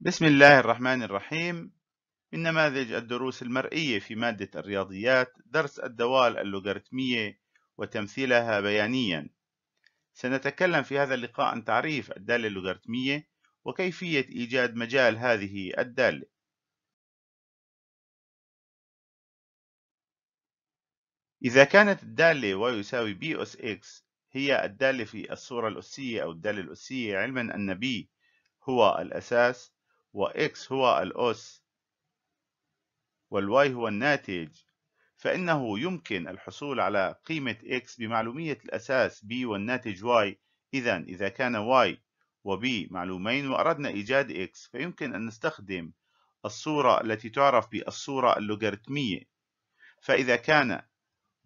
بسم الله الرحمن الرحيم من نماذج الدروس المرئية في مادة الرياضيات درس الدوال اللوغاريتمية وتمثيلها بيانيا سنتكلم في هذا اللقاء عن تعريف الدالة اللوغاريتمية وكيفية إيجاد مجال هذه الدالة إذا كانت الدالة y يساوي b أس x هي الدالة في الصورة الأسية أو الدالة الأسية علما أن b هو الأساس وإكس هو الأس والواي هو الناتج فإنه يمكن الحصول على قيمة x بمعلومية الأساس b والناتج y إذا إذا كان y و b معلومين وأردنا إيجاد x فيمكن أن نستخدم الصورة التي تعرف بالصورة اللوغاريتمية فإذا كان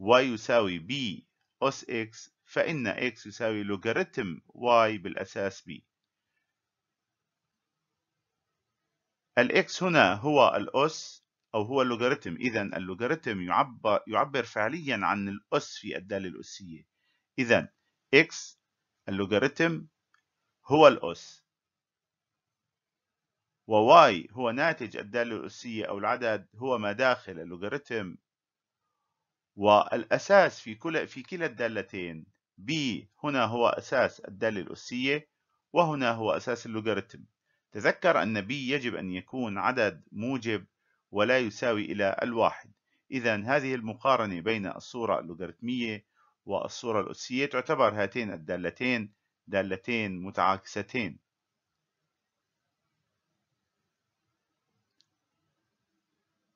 y يساوي b أس x فإن x يساوي لوغاريتم y بالأساس b الإكس هنا هو الأس أو هو اللوغاريتم إذا اللوغاريتم يعبر, يعبر فعليا عن الأس في الدالة الأسية إذا إكس اللوغاريتم هو الأس وواي هو ناتج الدالة الأسية أو العدد هو ما داخل اللوغاريتم والأساس في كل في كلا الدالتين بي هنا هو أساس الدالة الأسية وهنا هو أساس اللوغاريتم تذكر أن النبي يجب أن يكون عدد موجب ولا يساوي إلى الواحد إذا هذه المقارنة بين الصورة اللوغاريتمية والصورة الأسية تعتبر هاتين الدالتين دالتين متعاكستين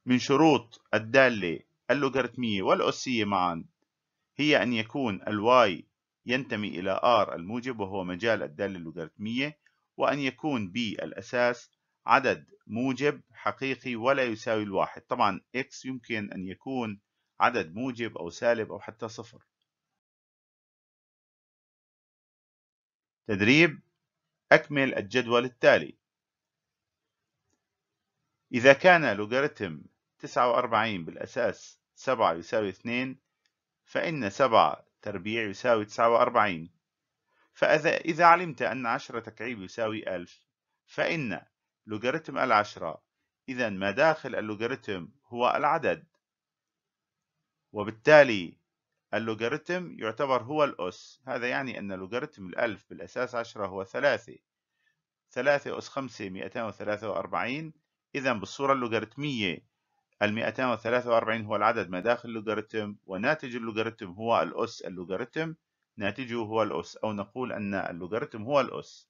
من شروط الدالة اللوغاريتمية والأسية معا هي أن يكون الواي ينتمي إلى R الموجب وهو مجال الدالة اللوغاريتمية وأن يكون الأساس عدد موجب حقيقي ولا يساوي الواحد طبعا x يمكن أن يكون عدد موجب أو سالب أو حتى صفر تدريب أكمل الجدول التالي إذا كان لوغاريتم 49 بالأساس 7 يساوي 2 فإن 7 تربيع يساوي 49 فإذا علمت أن عشرة تكعيب يساوي ألف فإن لوغاريتم العشرة إذا ما داخل اللوغاريتم هو العدد وبالتالي اللوغاريتم يعتبر هو الأس هذا يعني أن لوغاريتم الألف بالأساس عشرة هو ثلاثة ثلاثة أس خمسة مئتان وثلاثة وأربعين إذا بالصورة اللوغاريتمية المئتان وثلاثة وأربعين هو العدد ما داخل اللوغاريتم وناتج اللوغاريتم هو الأس اللوغاريتم ناتجه هو الأس أو نقول أن اللوغاريتم هو الأس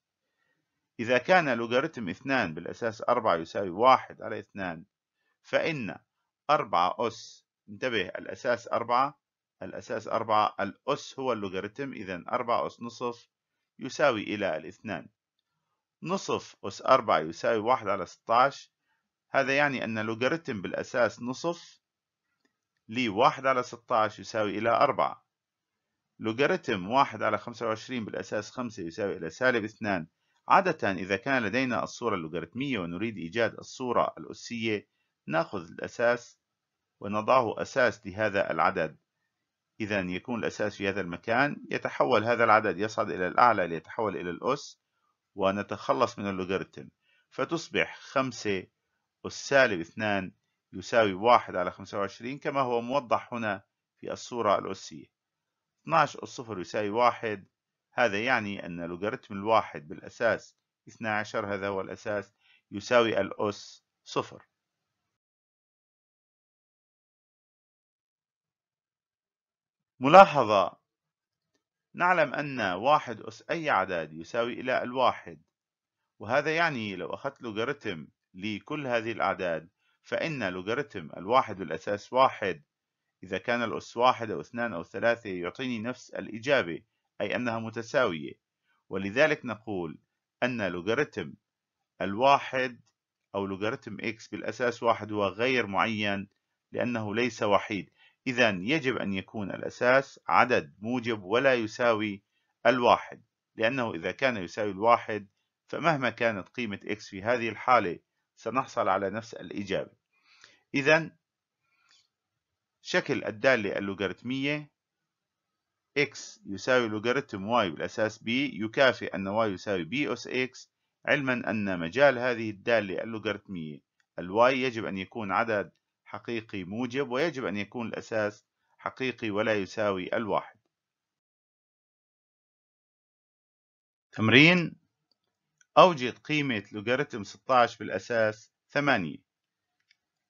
إذا كان لوغاريتم اثنان بالأساس أربعة يساوي واحد على اثنان فإن أربعة أس انتبه الأساس أربعة الأساس أربعة الأس هو اللوغاريتم إذا أربعة أس نصف يساوي إلى الاثنان نصف أس أربعة يساوي واحد على ستاش هذا يعني أن لوغاريتم بالأساس نصف لواحد على ستاش يساوي إلى أربعة لوغاريتم 1 على 25 بالأساس 5 يساوي إلى سالب 2 عادة إذا كان لدينا الصورة اللوغاريتمية ونريد إيجاد الصورة الأسية نأخذ الأساس ونضعه أساس لهذا العدد إذا يكون الأساس في هذا المكان يتحول هذا العدد يصعد إلى الأعلى ليتحول إلى الأس ونتخلص من اللوغاريتم فتصبح 5 أس سالب 2 يساوي 1 على 25 كما هو موضح هنا في الصورة الأسية 12 الصفر يساوي واحد هذا يعني أن لوغاريتم الواحد بالأساس 12 هذا هو الأساس يساوي الأس صفر ملاحظة نعلم أن واحد أس أي عدد يساوي إلى الواحد وهذا يعني لو أخذت لوغاريتم لكل هذه الأعداد فإن لوغاريتم الواحد بالأساس واحد إذا كان الأس واحد أو اثنان أو ثلاثة يعطيني نفس الإجابة أي أنها متساوية ولذلك نقول أن لوغاريتم الواحد أو لوغاريتم x بالأساس واحد هو غير معين لأنه ليس وحيد إذا يجب أن يكون الأساس عدد موجب ولا يساوي الواحد لأنه إذا كان يساوي الواحد فمهما كانت قيمة x في هذه الحالة سنحصل على نفس الإجابة إذا شكل الدالة اللوغاريتمية x يساوي لوغاريتم y بالأساس b يكافئ أن y يساوي b أس x علما أن مجال هذه الدالة اللوغاريتمية الواي يجب أن يكون عدد حقيقي موجب ويجب أن يكون الأساس حقيقي ولا يساوي الواحد تمرين أوجد قيمة لوغاريتم 16 بالأساس 8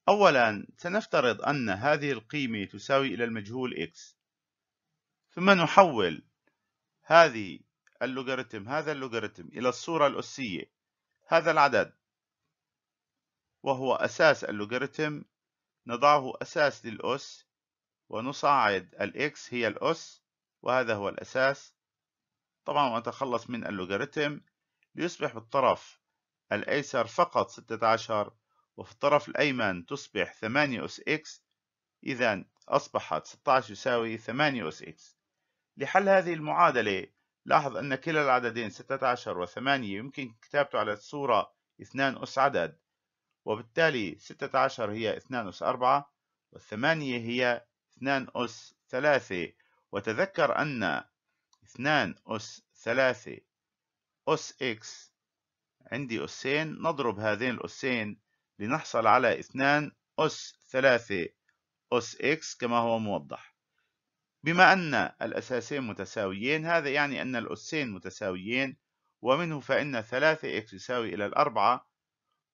أولا سنفترض أن هذه القيمة تساوي إلى المجهول x ثم نحول هذه اللوغاريتم هذا اللوغاريتم إلى الصورة الأسية هذا العدد وهو أساس اللوغاريتم نضعه أساس للأس ونصعد x هي الأس وهذا هو الأساس طبعا ونتخلص من اللوغاريتم ليصبح بالطرف الأيسر فقط 16 وفي الطرف الأيمن تصبح 8 أس إكس إذا أصبحت 16 يساوي 8 أس إكس لحل هذه المعادلة لاحظ أن كلا العددين 16 و8 يمكن كتابته على الصورة 2 أس عدد وبالتالي 16 هي 2 أس 4 والثمانية هي 2 أس 3 وتذكر أن 2 أس 3 أس إكس عندي أسين نضرب هذين الأسين لنحصل على 2 أس 3 أس X كما هو موضح بما أن الأساسين متساويين هذا يعني أن الأسين متساويين ومنه فإن 3 X يساوي إلى الأربعة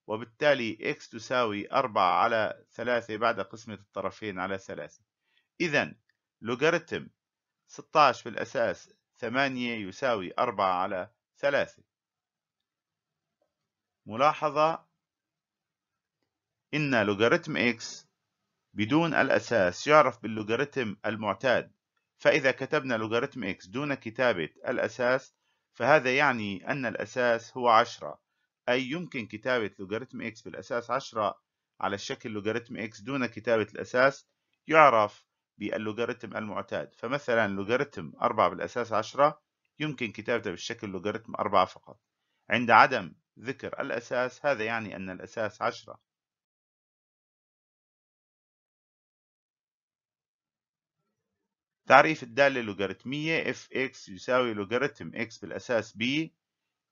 وبالتالي X تساوي 4 على 3 بعد قسمة الطرفين على 3 إذا لوغاريتم 16 بالأساس 8 يساوي 4 على 3 ملاحظة إن لوغاريتم إكس بدون الأساس يعرف باللوغاريتم المعتاد فإذا كتبنا لوغاريتم إكس دون كتابة الأساس فهذا يعني أن الأساس هو 10 أي يمكن كتابة لوغاريتم إكس بالأساس 10 على الشكل لوغاريتم إكس دون كتابة الأساس يعرف باللوغاريتم المعتاد فمثلا لوغاريتم 4 بالأساس 10 يمكن كتابته بالشكل لوغاريتم 4 فقط عند عدم ذكر الأساس هذا يعني أن الأساس 10 تعريف الدالة اللوغاريتمية اف x يساوي لوغاريتم x بالأساس b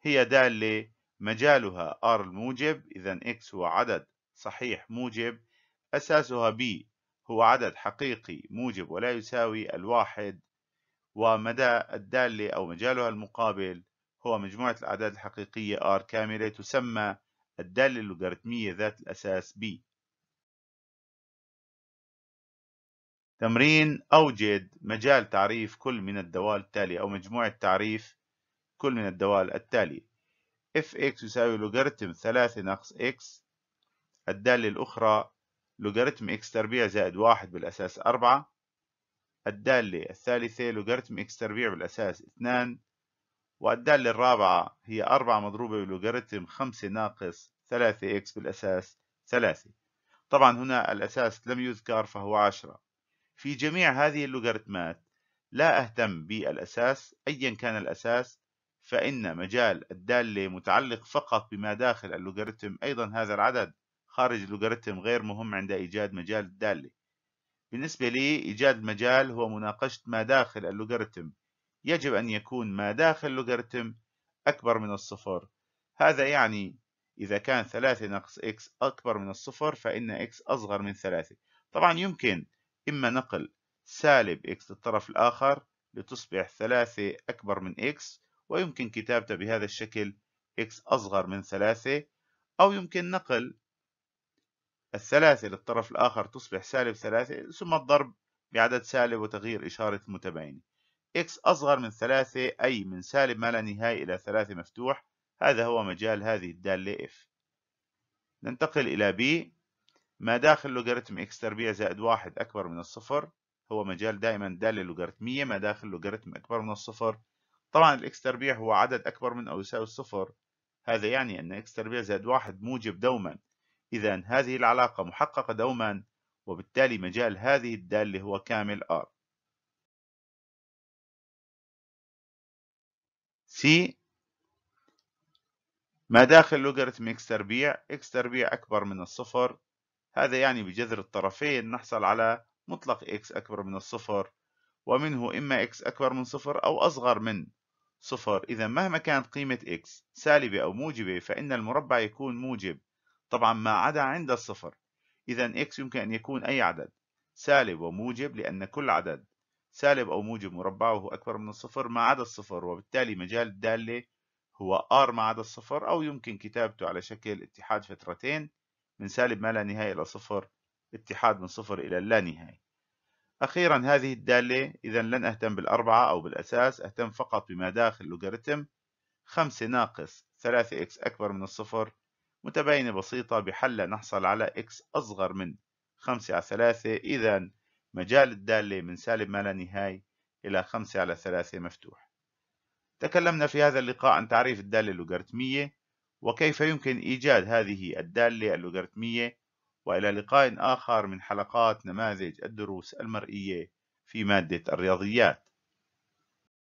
هي دالة مجالها r الموجب إذا x هو عدد صحيح موجب أساسها b هو عدد حقيقي موجب ولا يساوي الواحد ومدى الدالة أو مجالها المقابل هو مجموعة الأعداد الحقيقية r كاملة تسمى الدالة اللوغاريتمية ذات الأساس b تمرين أوجد مجال تعريف كل من الدوال التالية أو مجموعة تعريف كل من الدوال التالية fx يساوي لوغاريتم 3 ناقص x الدالة الأخرى لوغاريتم x تربيع زائد 1 بالأساس 4 الدالة الثالثة لوغاريتم x تربيع بالأساس 2 والدالة الرابعة هي 4 مضروبة بلوغاريتم 5 ناقص 3x بالأساس 3 طبعا هنا الأساس لم يذكر فهو 10 في جميع هذه اللوغاريتمات لا أهتم بالأساس أيا كان الأساس فإن مجال الدالة متعلق فقط بما داخل اللوغاريتم أيضا هذا العدد خارج اللوغاريتم غير مهم عند إيجاد مجال الدالة بالنسبة لي إيجاد مجال هو مناقشة ما داخل اللوغاريتم يجب أن يكون ما داخل اللوغاريتم أكبر من الصفر هذا يعني إذا كان 3 ناقص x أكبر من الصفر فإن x أصغر من 3 طبعا يمكن إما نقل سالب x للطرف الآخر لتصبح ثلاثة أكبر من x ويمكن كتابته بهذا الشكل x أصغر من ثلاثة أو يمكن نقل الثلاثة للطرف الآخر تصبح سالب ثلاثة ثم الضرب بعدد سالب وتغيير إشارة متباينة x أصغر من ثلاثة أي من سالب ما لا نهاية إلى ثلاثة مفتوح هذا هو مجال هذه الدالة f ننتقل إلى b ما داخل لوغاريتم اكس تربيع زائد واحد أكبر من الصفر هو مجال دائما دالة لوغاريتمية ما داخل لوغاريتم أكبر من الصفر طبعا الاكس تربيع هو عدد أكبر من أو يساوي الصفر هذا يعني أن اكس تربيع زائد واحد موجب دوما إذا هذه العلاقة محققة دوما وبالتالي مجال هذه الدالة هو كامل R C ما داخل لوغاريتم اكس تربيع اكس تربيع أكبر من الصفر هذا يعني بجذر الطرفين نحصل على مطلق x أكبر من الصفر ومنه إما x أكبر من صفر أو أصغر من صفر إذا مهما كانت قيمة x سالبة أو موجبة فإن المربع يكون موجب طبعا ما عدا عند الصفر إذا x يمكن أن يكون أي عدد سالب وموجب لأن كل عدد سالب أو موجب مربعه أكبر من الصفر ما عدا الصفر وبالتالي مجال الدالة هو R ما عدا الصفر أو يمكن كتابته على شكل اتحاد فترتين من سالب ما لا نهاية إلى صفر اتحاد من صفر إلى لا نهاية أخيرا هذه الدالة إذا لن أهتم بالأربعة أو بالأساس أهتم فقط بما داخل لوغاريتم 5 ناقص 3 إكس أكبر من الصفر متباينة بسيطة بحل نحصل على إكس أصغر من 5 على 3 إذا مجال الدالة من سالب ما لا نهاية إلى 5 على 3 مفتوح تكلمنا في هذا اللقاء عن تعريف الدالة اللوغاريتمية وكيف يمكن إيجاد هذه الدالة اللوغاريتمية وإلى لقاء آخر من حلقات نماذج الدروس المرئية في مادة الرياضيات